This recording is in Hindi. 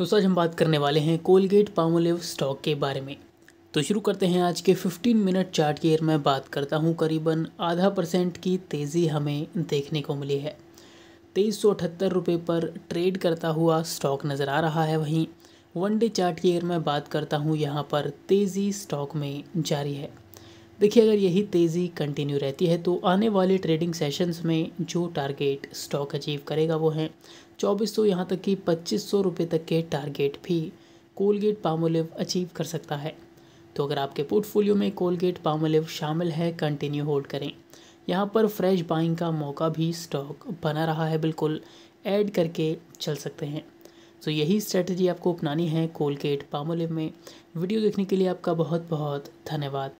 दोस्तों आज हम बात करने वाले हैं कोलगेट पामोलिव स्टॉक के बारे में तो शुरू करते हैं आज के 15 मिनट चार्ट की मैं बात करता हूं करीबन आधा परसेंट की तेज़ी हमें देखने को मिली है तेईस सौ अठहत्तर रुपये पर ट्रेड करता हुआ स्टॉक नज़र आ रहा है वहीं वन डे चार्ट की मैं बात करता हूँ यहाँ पर तेज़ी स्टॉक में जारी है देखिए अगर यही तेज़ी कंटिन्यू रहती है तो आने वाले ट्रेडिंग सेशंस में जो टारगेट स्टॉक अचीव करेगा वो है चौबीस सौ यहाँ तक कि पच्चीस सौ रुपये तक के टारगेट भी कोलगेट पामोलिव अचीव कर सकता है तो अगर आपके पोर्टफोलियो में कोलगेट पामोलिव शामिल है कंटिन्यू होल्ड करें यहाँ पर फ्रेश बाइंग का मौका भी स्टॉक बना रहा है बिल्कुल ऐड करके चल सकते हैं तो यही स्ट्रेटजी आपको अपनानी है कोलगेट पामोलिव में वीडियो देखने के लिए आपका बहुत बहुत धन्यवाद